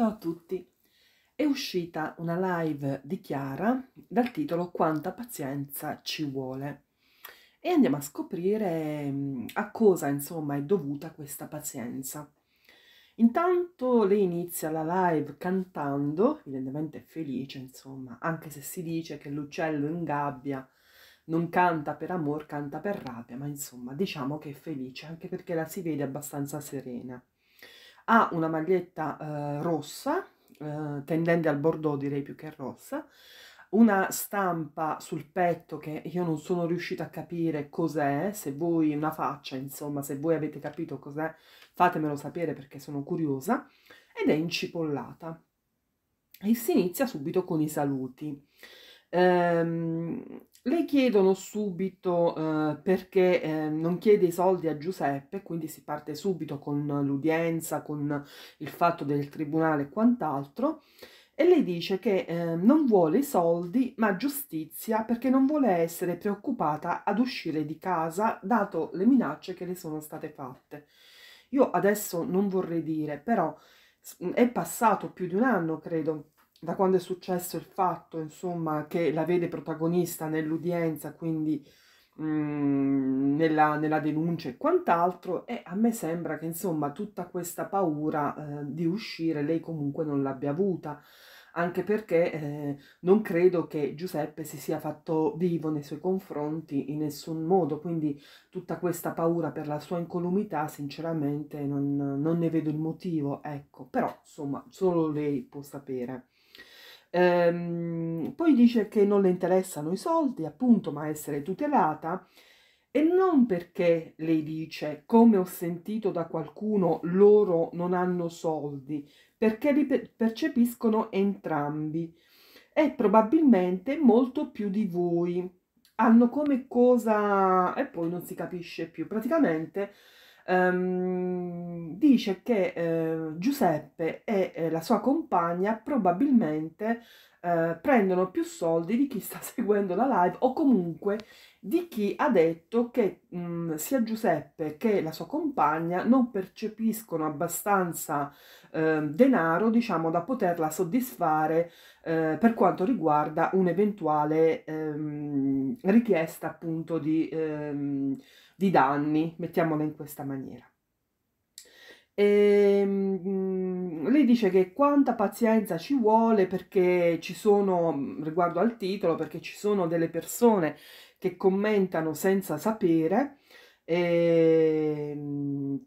Ciao a tutti! È uscita una live di Chiara dal titolo Quanta pazienza ci vuole e andiamo a scoprire mm, a cosa insomma è dovuta questa pazienza. Intanto lei inizia la live cantando, evidentemente felice insomma, anche se si dice che l'uccello in gabbia non canta per amor, canta per rabbia, ma insomma diciamo che è felice anche perché la si vede abbastanza serena ha una maglietta eh, rossa, eh, tendente al bordeaux direi più che rossa, una stampa sul petto che io non sono riuscita a capire cos'è, se voi una faccia, insomma, se voi avete capito cos'è, fatemelo sapere perché sono curiosa, ed è incipollata. E si inizia subito con i saluti. Ehm, le chiedono subito eh, perché eh, non chiede i soldi a Giuseppe, quindi si parte subito con l'udienza, con il fatto del tribunale e quant'altro. E lei dice che eh, non vuole i soldi ma giustizia perché non vuole essere preoccupata ad uscire di casa dato le minacce che le sono state fatte. Io adesso non vorrei dire, però è passato più di un anno, credo, da quando è successo il fatto, insomma, che la vede protagonista nell'udienza, quindi mhmm, nella, nella, denuncia e quant'altro, e a me sembra che, insomma, tutta questa paura eh, di uscire lei comunque non l'abbia avuta, anche perché eh, non credo che Giuseppe si sia fatto vivo nei suoi confronti in nessun modo, quindi tutta questa paura per la sua incolumità, sinceramente, non, non ne vedo il motivo, ecco, però, insomma, solo lei può sapere. Ehm, poi dice che non le interessano i soldi, appunto, ma essere tutelata. E non perché lei dice, come ho sentito da qualcuno, loro non hanno soldi, perché li percepiscono entrambi e probabilmente molto più di voi. Hanno come cosa e poi non si capisce più. Praticamente ehm, dice che eh, Giuseppe e eh, la sua compagna probabilmente eh, prendono più soldi di chi sta seguendo la live o comunque di chi ha detto che mh, mm, sia Giuseppe che la sua compagna non percepiscono abbastanza eh, denaro, diciamo, da poterla soddisfare eh, per quanto riguarda un eventuale ehm, richiesta appunto di, ehm, di danni, mettiamola in questa maniera. E, ehm, mhmm, lei dice che quanta pazienza ci vuole perché ci sono, mhmm, riguardo al titolo, perché ci sono delle persone che commentano senza sapere eh,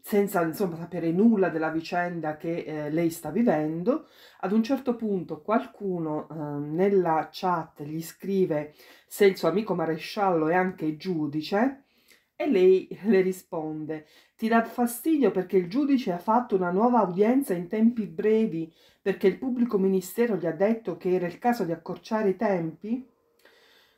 senza insomma, sapere nulla della vicenda che eh, lei sta vivendo. Ad un certo punto qualcuno eh, nella chat gli scrive se il suo amico maresciallo è anche giudice e lei le risponde ti dà fastidio perché il giudice ha fatto una nuova udienza in tempi brevi perché il pubblico ministero gli ha detto che era il caso di accorciare i tempi?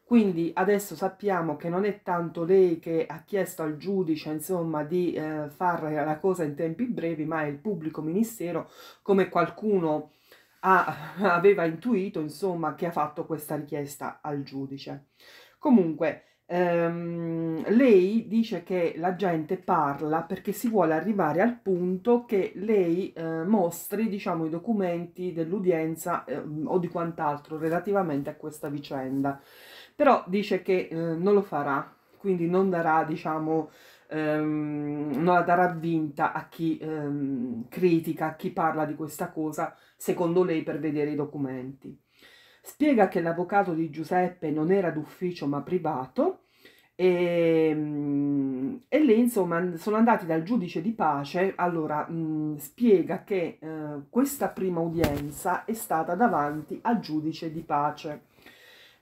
Quindi adesso sappiamo che non è tanto lei che ha chiesto al giudice insomma, di eh, fare la cosa in tempi brevi, ma è il pubblico ministero come qualcuno ha, aveva intuito insomma, che ha fatto questa richiesta al giudice. Comunque, ehm, lei dice che la gente parla perché si vuole arrivare al punto che lei eh, mostri diciamo, i documenti dell'udienza eh, o di quant'altro relativamente a questa vicenda però dice che eh, non lo farà, quindi non darà, diciamo, ehm, non la darà vinta a chi ehm, critica, a chi parla di questa cosa, secondo lei, per vedere i documenti. Spiega che l'avvocato di Giuseppe non era d'ufficio ma privato e, ehm, e lei insomma sono andati dal giudice di pace allora mh, mm, spiega che eh, questa prima udienza è stata davanti al giudice di pace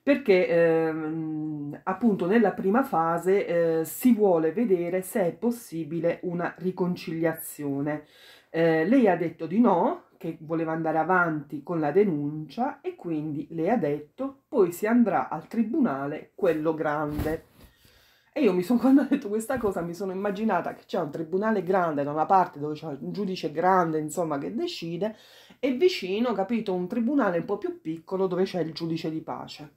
perché ehm, appunto nella prima fase eh, si vuole vedere se è possibile una riconciliazione. Eh, lei ha detto di no, che voleva andare avanti con la denuncia e quindi le ha detto poi si andrà al tribunale quello grande. E io mi sono, quando ho detto questa cosa, mi sono immaginata che c'è un tribunale grande da una parte dove c'è un giudice grande, insomma, che decide, e vicino, capito, un tribunale un po' più piccolo dove c'è il giudice di pace.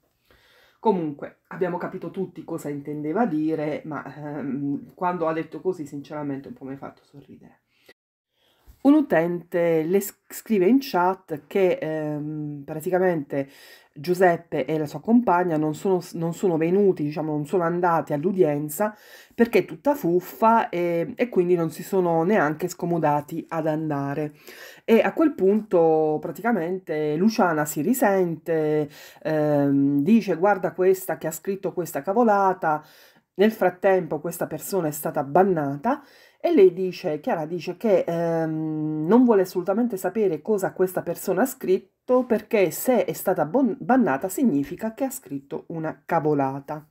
Comunque, abbiamo capito tutti cosa intendeva dire, ma ehm, quando ha detto così, sinceramente, un po' mi ha fatto sorridere un utente le scrive in chat che ehm, praticamente Giuseppe e la sua compagna non sono, non sono, venuti, diciamo, non sono andati all'udienza perché è tutta fuffa e, e, quindi non si sono neanche scomodati ad andare. E a quel punto praticamente Luciana si risente, ehm, dice guarda questa che ha scritto questa cavolata, nel frattempo questa persona è stata bannata e lei dice, Chiara dice che ehm, non vuole assolutamente sapere cosa questa persona ha scritto perché se è stata bannata significa che ha scritto una cavolata.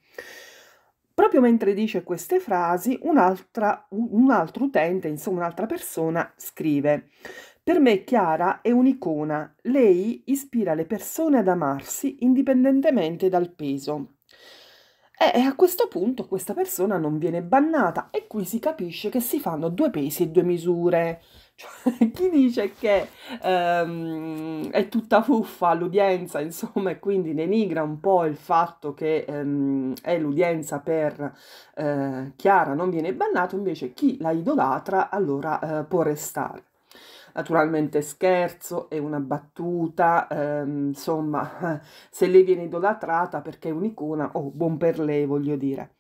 Proprio mentre dice queste frasi, un altro utente, insomma un'altra persona, scrive Per me Chiara è un'icona, lei ispira le persone ad amarsi indipendentemente dal peso. Eh, e a questo punto questa persona non viene bannata e qui si capisce che si fanno due pesi e due misure. Cioè, chi dice che um, è tutta fuffa l'udienza, insomma, e quindi denigra un po' il fatto che um, è l'udienza per uh, Chiara non viene bannato, invece chi la idolatra allora uh, può restare naturalmente scherzo, è una battuta, ehm, insomma, se lei viene idolatrata perché è un'icona, oh, buon per lei, voglio dire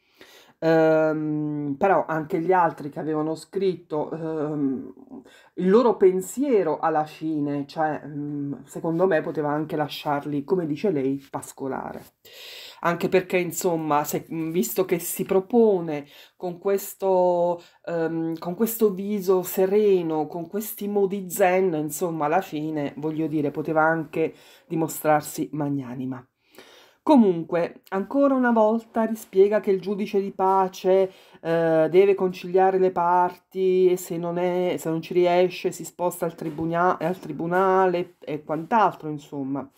ehm, però anche gli altri che avevano scritto ehm, il loro pensiero alla fine, cioè mm, secondo me poteva anche lasciarli, come dice lei, pascolare. Anche perché, insomma, se, mm, visto che si propone con questo, um, con questo viso sereno, con questi modi zen, insomma, alla fine, voglio dire, poteva anche dimostrarsi magnanima. Comunque, ancora una volta rispiega che il giudice di pace eh, deve conciliare le parti e se non, è, se non ci riesce si sposta al, tribuna- al tribunale e quant'altro, insomma.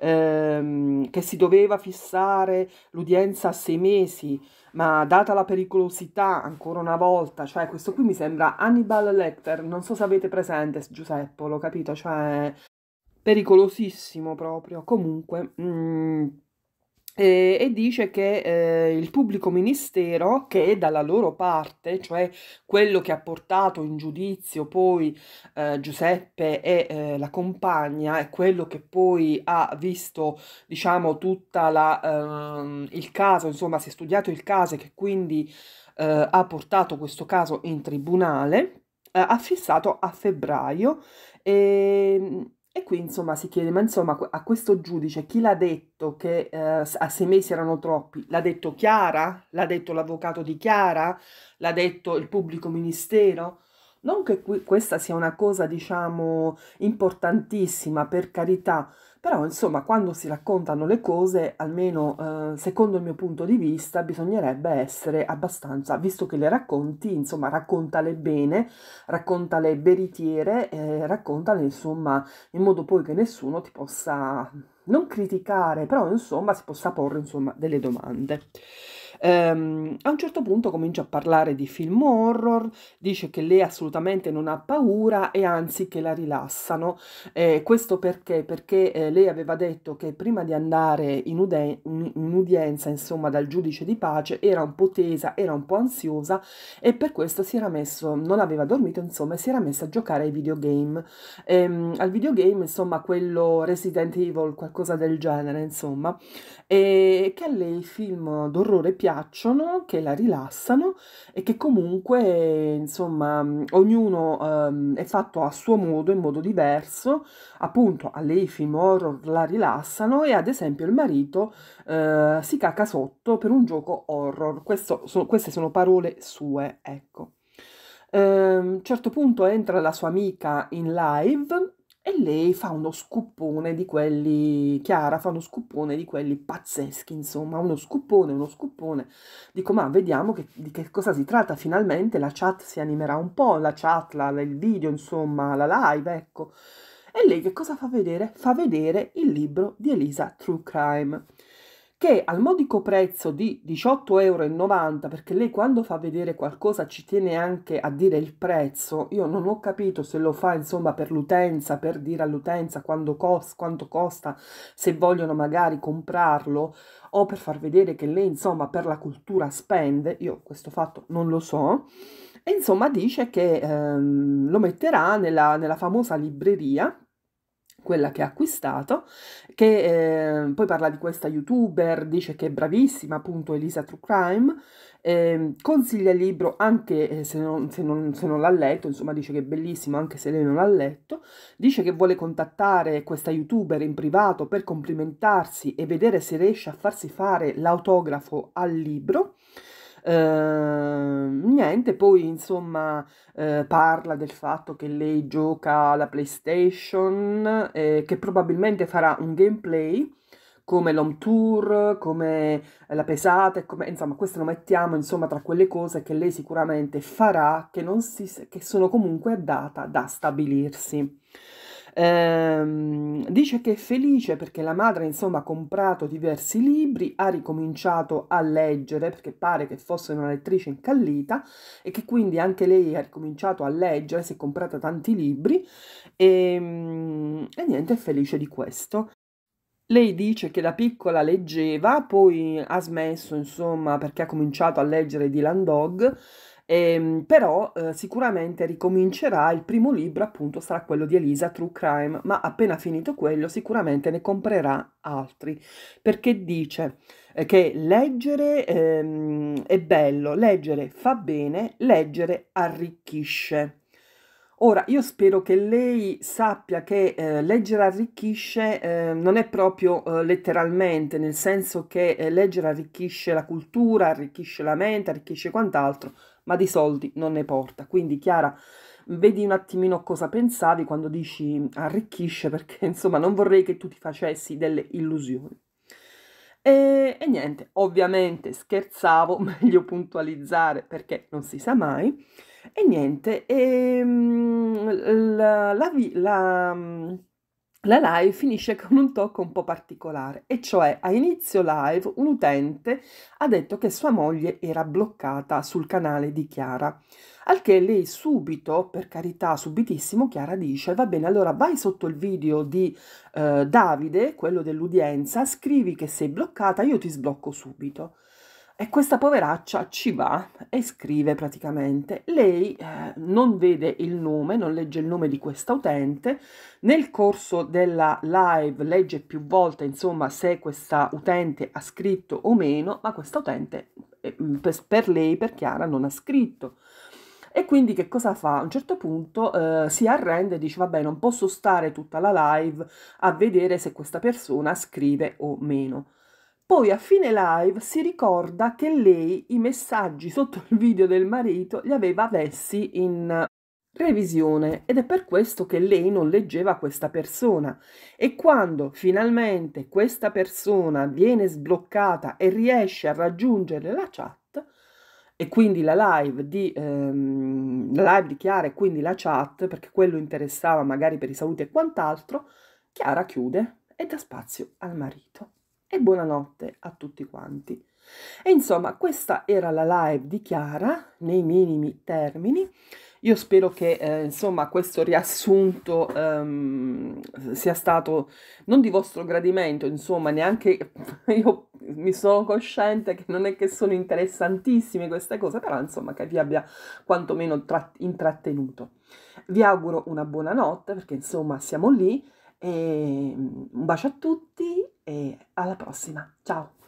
Ehm, che si doveva fissare l'udienza a sei mesi, ma data la pericolosità, ancora una volta, cioè questo qui mi sembra Hannibal Lecter, non so se avete presente Giuseppe, l'ho capito, cioè pericolosissimo proprio. Comunque... Mh, mm, eh, e dice che eh, il pubblico ministero, che è dalla loro parte, cioè quello che ha portato in giudizio poi eh, Giuseppe e eh, la compagna, è quello che poi ha visto, diciamo, tutta la, ehm, il caso, insomma, si è studiato il caso e che quindi eh, ha portato questo caso in tribunale, eh, ha fissato a febbraio. E, ehm, e qui insomma si chiede, ma insomma a questo giudice chi l'ha detto che eh, a sei mesi erano troppi? L'ha detto Chiara? L'ha detto l'avvocato di Chiara? L'ha detto il pubblico ministero? Non che qui, questa sia una cosa diciamo importantissima, per carità, però insomma quando si raccontano le cose, almeno eh, secondo il mio punto di vista, bisognerebbe essere abbastanza, visto che le racconti, insomma raccontale bene, raccontale veritiere, eh, raccontale insomma in modo poi che nessuno ti possa non criticare, però insomma si possa porre insomma delle domande ehm, a un certo punto comincia a parlare di film horror, dice che lei assolutamente non ha paura e anzi che la rilassano. Eh, questo perché? Perché eh, lei aveva detto che prima di andare in, ude- in udienza, insomma, dal giudice di pace era un po' tesa, era un po' ansiosa e per questo si era messo, non aveva dormito, insomma, si era messa a giocare ai videogame. Ehm, al videogame, insomma, quello Resident Evil, qualcosa del genere, insomma, e che a lei film d'orrore piace piacciono, che la rilassano e che comunque, insomma, ognuno ehm, è fatto a suo modo, in modo diverso. Appunto, a lei i film horror la rilassano e ad esempio il marito eh, si caca sotto per un gioco horror. Questo, so, queste sono parole sue, ecco. A ehm, un certo punto entra la sua amica in live e lei fa uno scuppone di quelli, Chiara fa uno scuppone di quelli pazzeschi, insomma, uno scuppone, uno scuppone. Dico, ma vediamo che, di che cosa si tratta finalmente, la chat si animerà un po', la chat, la, il video, insomma, la live, ecco. E lei che cosa fa vedere? Fa vedere il libro di Elisa True Crime che al modico prezzo di 18,90 euro, perché lei quando fa vedere qualcosa ci tiene anche a dire il prezzo, io non ho capito se lo fa insomma per l'utenza, per dire all'utenza quanto, quanto costa, se vogliono magari comprarlo o per far vedere che lei insomma per la cultura spende, io questo fatto non lo so. E insomma dice che ehm, lo metterà nella, nella famosa libreria quella che ha acquistato, che eh, poi parla di questa youtuber, dice che è bravissima, appunto Elisa True Crime, eh, consiglia il libro anche eh, se non, se, non, se non l'ha letto, insomma dice che è bellissimo anche se lei non l'ha letto, dice che vuole contattare questa youtuber in privato per complimentarsi e vedere se riesce a farsi fare l'autografo al libro. Ehm, niente, poi insomma eh, parla del fatto che lei gioca alla PlayStation, eh, che probabilmente farà un gameplay come l'home tour, come la pesata, come, insomma questo lo mettiamo insomma tra quelle cose che lei sicuramente farà che, non si, che sono comunque a data da stabilirsi. Ehm, dice che è felice perché la madre, insomma, ha comprato diversi libri, ha ricominciato a leggere perché pare che fosse una lettrice incallita e che quindi anche lei ha ricominciato a leggere, si è comprata tanti libri e, ehm, e niente, è felice di questo. Lei dice che da piccola leggeva, poi ha smesso, insomma, perché ha cominciato a leggere Dylan Dog Ehm, però eh, sicuramente ricomincerà, il primo libro appunto sarà quello di Elisa, True Crime, ma appena finito quello sicuramente ne comprerà altri, perché dice eh, che leggere ehm, è bello, leggere fa bene, leggere arricchisce. Ora, io spero che lei sappia che eh, leggere arricchisce eh, non è proprio eh, letteralmente, nel senso che eh, leggere arricchisce la cultura, arricchisce la mente, arricchisce quant'altro, ma di soldi non ne porta. Quindi Chiara, vedi un attimino cosa pensavi quando dici arricchisce, perché insomma non vorrei che tu ti facessi delle illusioni. E, e niente, ovviamente scherzavo, meglio puntualizzare perché non si sa mai. E niente, e, ehm, la, la, la la live finisce con un tocco un po' particolare, e cioè a inizio live un utente ha detto che sua moglie era bloccata sul canale di Chiara, al che lei subito, per carità, subitissimo, Chiara dice va bene, allora vai sotto il video di eh, Davide, quello dell'udienza, scrivi che sei bloccata, io ti sblocco subito. E questa poveraccia ci va e scrive praticamente. Lei eh, non vede il nome, non legge il nome di questa utente. Nel corso della live legge più volte, insomma, se questa utente ha scritto o meno, ma questa utente eh, mm, per, per lei, per Chiara, non ha scritto. E quindi che cosa fa? A un certo punto eh, si arrende e dice vabbè non posso stare tutta la live a vedere se questa persona scrive o meno. Poi a fine live si ricorda che lei i messaggi sotto il video del marito li aveva messi in revisione ed è per questo che lei non leggeva questa persona e quando finalmente questa persona viene sbloccata e riesce a raggiungere la chat e quindi la live di, ehm, la live di Chiara e quindi la chat perché quello interessava magari per i saluti e quant'altro, Chiara chiude e dà spazio al marito e buonanotte a tutti quanti. E insomma, questa era la live di Chiara nei minimi termini. Io spero che eh, insomma questo riassunto um, sia stato non di vostro gradimento, insomma, neanche io mi sono cosciente che non è che sono interessantissime queste cose, però insomma che vi abbia quantomeno tra- intrattenuto. Vi auguro una buona notte perché insomma siamo lì e ehm, un bacio a tutti e alla prossima. Ciao!